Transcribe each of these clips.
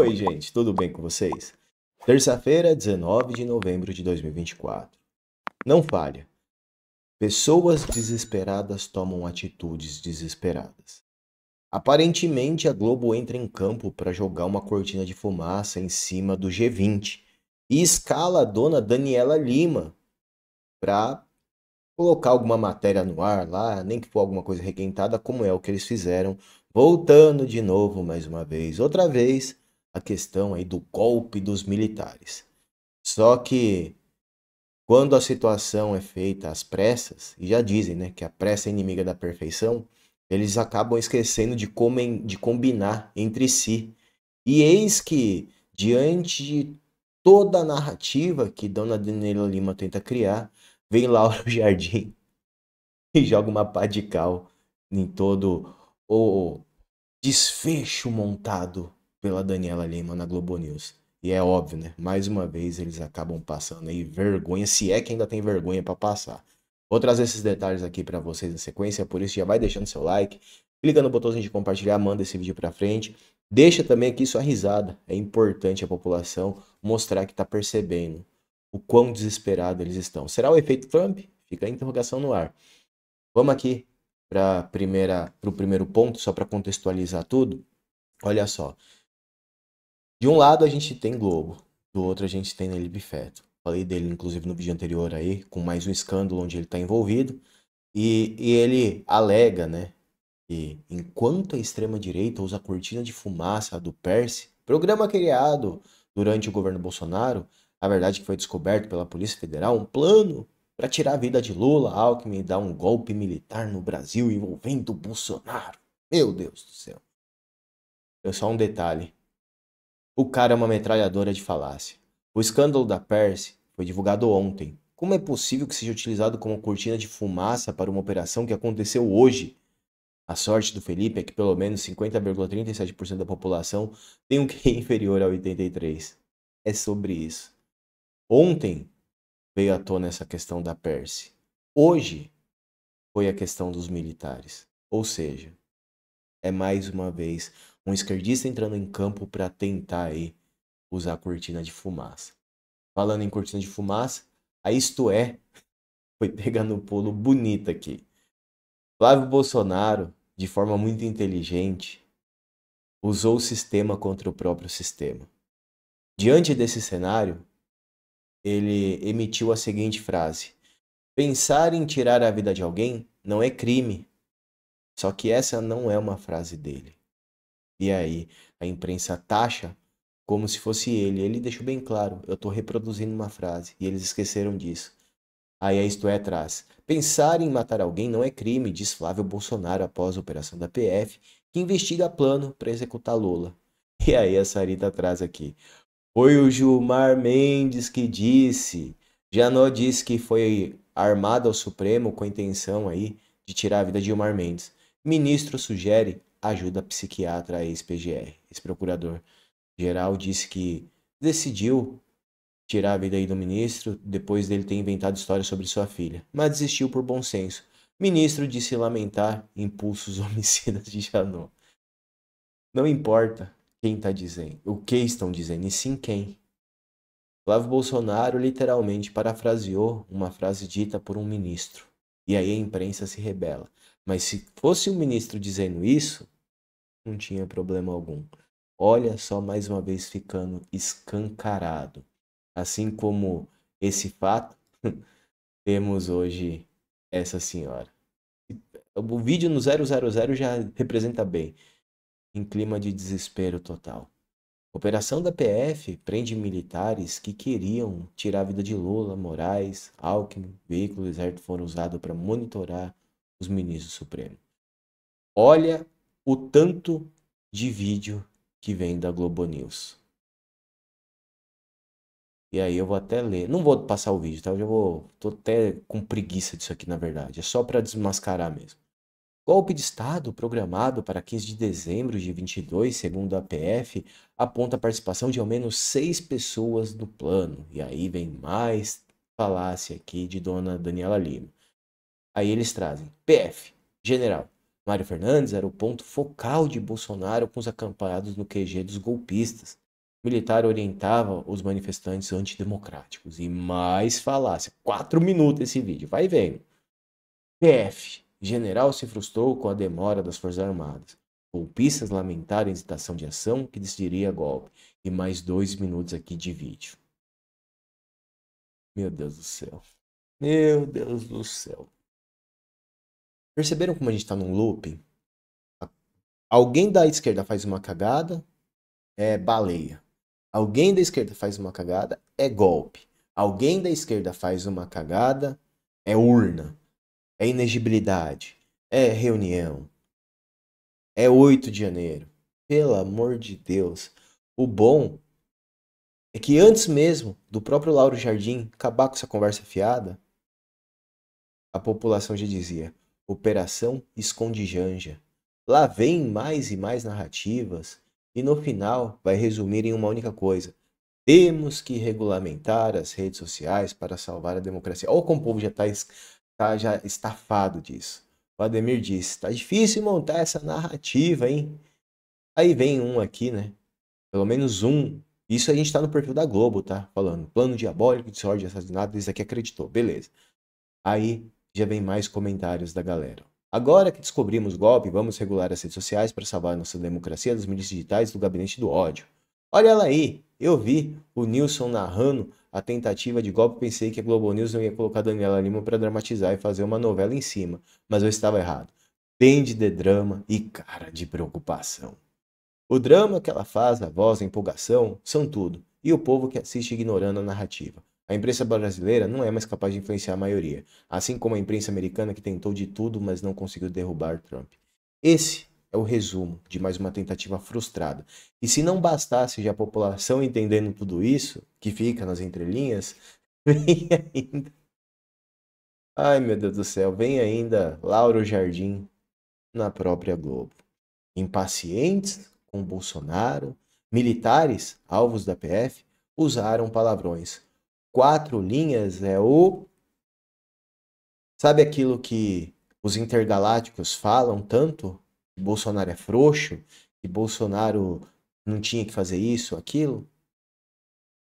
Oi, gente, tudo bem com vocês? Terça-feira, 19 de novembro de 2024. Não falha. Pessoas desesperadas tomam atitudes desesperadas. Aparentemente, a Globo entra em campo para jogar uma cortina de fumaça em cima do G20 e escala a dona Daniela Lima para colocar alguma matéria no ar lá, nem que for alguma coisa requentada, como é o que eles fizeram, voltando de novo mais uma vez, outra vez a questão aí do golpe dos militares. Só que quando a situação é feita às pressas, e já dizem né, que a pressa é inimiga da perfeição, eles acabam esquecendo de, comem, de combinar entre si. E eis que, diante de toda a narrativa que Dona Daniela Lima tenta criar, vem Laura Jardim e joga uma pá de cal em todo o desfecho montado pela Daniela Lima na Globo News. E é óbvio, né? Mais uma vez eles acabam passando aí vergonha, se é que ainda tem vergonha para passar. Vou trazer esses detalhes aqui para vocês na sequência, por isso já vai deixando seu like, clica no botãozinho de compartilhar, manda esse vídeo para frente. Deixa também aqui sua risada. É importante a população mostrar que está percebendo o quão desesperado eles estão. Será o efeito Trump? Fica a interrogação no ar. Vamos aqui para o primeiro ponto, só para contextualizar tudo. Olha só, de um lado a gente tem Globo, do outro a gente tem Nelly Bifeto. Falei dele, inclusive, no vídeo anterior aí, com mais um escândalo onde ele está envolvido. E, e ele alega, né, que enquanto a extrema-direita usa a cortina de fumaça do Perse, programa criado durante o governo Bolsonaro, a verdade é que foi descoberto pela Polícia Federal um plano para tirar a vida de Lula, Alckmin e dar um golpe militar no Brasil envolvendo Bolsonaro. Meu Deus do céu. É só um detalhe. O cara é uma metralhadora de falácia. O escândalo da Perse foi divulgado ontem. Como é possível que seja utilizado como cortina de fumaça para uma operação que aconteceu hoje? A sorte do Felipe é que pelo menos 50,37% da população tem um QI inferior a 83. É sobre isso. Ontem veio à tona essa questão da Perse. Hoje foi a questão dos militares. Ou seja, é mais uma vez um esquerdista entrando em campo para tentar aí usar a cortina de fumaça. Falando em cortina de fumaça, a Isto É foi pegando um pulo bonito aqui. Flávio Bolsonaro, de forma muito inteligente, usou o sistema contra o próprio sistema. Diante desse cenário, ele emitiu a seguinte frase: Pensar em tirar a vida de alguém não é crime. Só que essa não é uma frase dele e aí a imprensa taxa como se fosse ele. Ele deixou bem claro, eu estou reproduzindo uma frase e eles esqueceram disso. Aí a é Isto É Pensar em matar alguém não é crime, diz Flávio Bolsonaro após a operação da PF, que investiga plano para executar Lula. E aí a Sarita atrás aqui. Foi o Gilmar Mendes que disse. Janot disse que foi armado ao Supremo com a intenção aí de tirar a vida de Gilmar Mendes. Ministro sugere ajuda psiquiatra ex-PGR. Esse procurador-geral disse que decidiu tirar a vida aí do ministro depois dele ter inventado histórias sobre sua filha, mas desistiu por bom senso. Ministro disse lamentar impulsos homicidas de Janot. Não importa quem está dizendo, o que estão dizendo, e sim quem. Flávio Bolsonaro literalmente parafraseou uma frase dita por um ministro. E aí a imprensa se rebela. Mas se fosse um ministro dizendo isso, não tinha problema algum. Olha só mais uma vez ficando escancarado. Assim como esse fato, temos hoje essa senhora. O vídeo no 000 já representa bem. Em clima de desespero total. Operação da PF prende militares que queriam tirar a vida de Lula, Moraes, Alckmin. veículos do exército foram usados para monitorar os ministros supremos. Olha o tanto de vídeo que vem da Globo News. E aí eu vou até ler. Não vou passar o vídeo, tá? Eu já vou. Tô até com preguiça disso aqui, na verdade. É só para desmascarar mesmo. Golpe de Estado programado para 15 de dezembro de 22, segundo a PF, aponta a participação de ao menos seis pessoas no plano. E aí vem mais falácia aqui de dona Daniela Lima. Aí eles trazem PF, general. Mário Fernandes era o ponto focal de Bolsonaro com os acampados no QG dos golpistas. O militar orientava os manifestantes antidemocráticos. E mais falácia. Quatro minutos esse vídeo, vai vendo. PF, general se frustrou com a demora das Forças Armadas. Golpistas lamentaram a hesitação de ação que decidiria golpe. E mais dois minutos aqui de vídeo. Meu Deus do céu. Meu Deus do céu. Perceberam como a gente está num looping? Alguém da esquerda faz uma cagada, é baleia. Alguém da esquerda faz uma cagada, é golpe. Alguém da esquerda faz uma cagada, é urna. É inegibilidade. É reunião. É 8 de janeiro. Pelo amor de Deus. O bom é que antes mesmo do próprio Lauro Jardim acabar com essa conversa fiada, a população já dizia: Operação Escondijanja. Lá vem mais e mais narrativas e no final vai resumir em uma única coisa. Temos que regulamentar as redes sociais para salvar a democracia. Olha como o povo já está tá, já estafado disso. O Ademir disse, está difícil montar essa narrativa, hein? Aí vem um aqui, né? Pelo menos um. Isso a gente está no perfil da Globo, tá? Falando plano diabólico, de disordem, assassinato, isso aqui acreditou. Beleza. Aí já vem mais comentários da galera. Agora que descobrimos o golpe, vamos regular as redes sociais para salvar nossa democracia das mídias digitais do gabinete do ódio. Olha ela aí, eu vi o Nilson narrando a tentativa de golpe, pensei que a Globo News não ia colocar Daniela Lima para dramatizar e fazer uma novela em cima, mas eu estava errado. Pende de drama e cara de preocupação. O drama que ela faz, a voz, a empolgação, são tudo, e o povo que assiste ignorando a narrativa. A imprensa brasileira não é mais capaz de influenciar a maioria, assim como a imprensa americana que tentou de tudo, mas não conseguiu derrubar Trump. Esse é o resumo de mais uma tentativa frustrada. E se não bastasse já a população entendendo tudo isso, que fica nas entrelinhas, vem ainda. Ai meu Deus do céu, vem ainda Lauro Jardim na própria Globo. Impacientes com Bolsonaro, militares, alvos da PF, usaram palavrões quatro linhas é o. Sabe aquilo que os intergalácticos falam tanto? Que Bolsonaro é frouxo, que Bolsonaro não tinha que fazer isso, aquilo?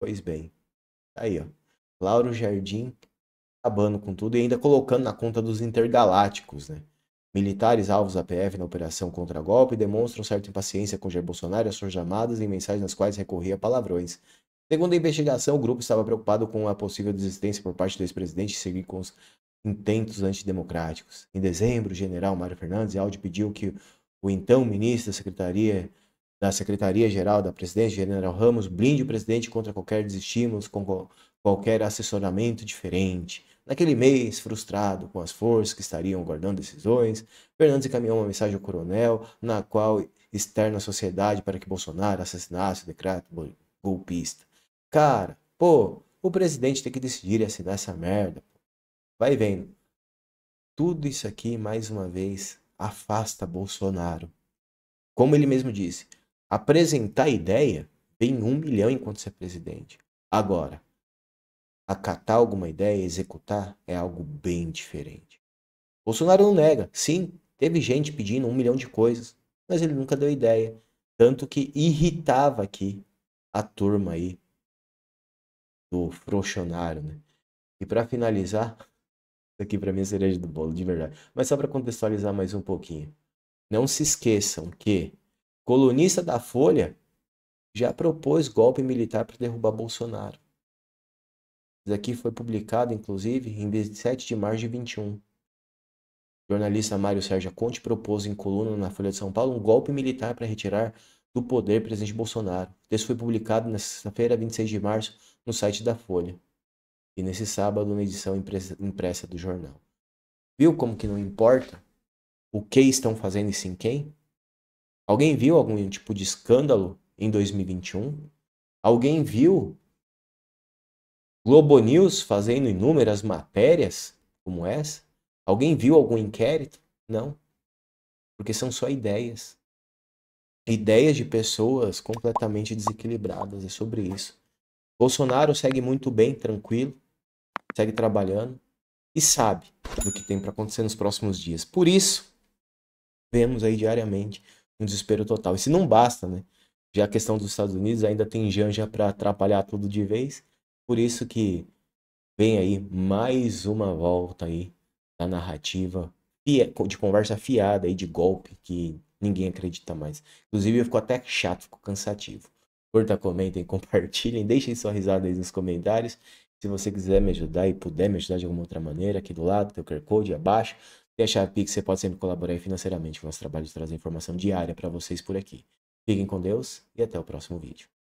Pois bem, tá aí ó. Lauro Jardim acabando com tudo e ainda colocando na conta dos intergalácticos, né? Militares alvos da PF na operação contra golpe demonstram certa impaciência com Jair Bolsonaro e as suas chamadas em mensagens nas quais recorria a palavrões. Segundo a investigação, o grupo estava preocupado com a possível desistência por parte do ex-presidente de seguir com os intentos antidemocráticos. Em dezembro, o general Mário Fernandes Aldi pediu que o então ministro da Secretaria da Secretaria-Geral da Presidência, General Ramos, blinde o presidente contra qualquer desestímulos, com qualquer assessoramento diferente. Naquele mês, frustrado com as forças que estariam guardando decisões, Fernandes encaminhou uma mensagem ao coronel, na qual externa a sociedade para que Bolsonaro assassinasse o decreto golpista. Cara, pô, o presidente tem que decidir e assinar essa merda. Vai vendo. Tudo isso aqui, mais uma vez, afasta Bolsonaro. Como ele mesmo disse, apresentar ideia vem um milhão enquanto ser é presidente. Agora, acatar alguma ideia, e executar, é algo bem diferente. Bolsonaro não nega. Sim, teve gente pedindo um milhão de coisas, mas ele nunca deu ideia. Tanto que irritava aqui a turma aí do Frouxionário, né? E para finalizar, isso aqui para mim é cereja do bolo, de verdade. Mas só para contextualizar mais um pouquinho. Não se esqueçam que colunista da Folha já propôs golpe militar para derrubar Bolsonaro. Isso aqui foi publicado, inclusive, em 27 de março de 21. O jornalista Mário Sérgio Conte propôs em coluna na Folha de São Paulo um golpe militar para retirar do poder presidente Bolsonaro. O texto foi publicado na sexta-feira, 26 de março, no site da Folha e nesse sábado na edição impressa, do jornal. Viu como que não importa o que estão fazendo e sim quem? Alguém viu algum tipo de escândalo em 2021? Alguém viu Globo News fazendo inúmeras matérias como essa? Alguém viu algum inquérito? Não. Porque são só ideias. Ideias de pessoas completamente desequilibradas. É sobre isso. Bolsonaro segue muito bem, tranquilo, segue trabalhando e sabe do que tem para acontecer nos próximos dias. Por isso, vemos aí diariamente um desespero total. E se não basta, né? Já a questão dos Estados Unidos ainda tem janja para atrapalhar tudo de vez. Por isso que vem aí mais uma volta aí da narrativa de conversa fiada aí de golpe que ninguém acredita mais. Inclusive, ficou até chato, fico cansativo. Curta, comentem, compartilhem, deixem sua risada aí nos comentários. Se você quiser me ajudar e puder me ajudar de alguma outra maneira, aqui do lado tem o QR Code abaixo. Se achar Pix, você pode sempre colaborar financeiramente com o nosso trabalho de trazer informação diária para vocês por aqui. Fiquem com Deus e até o próximo vídeo.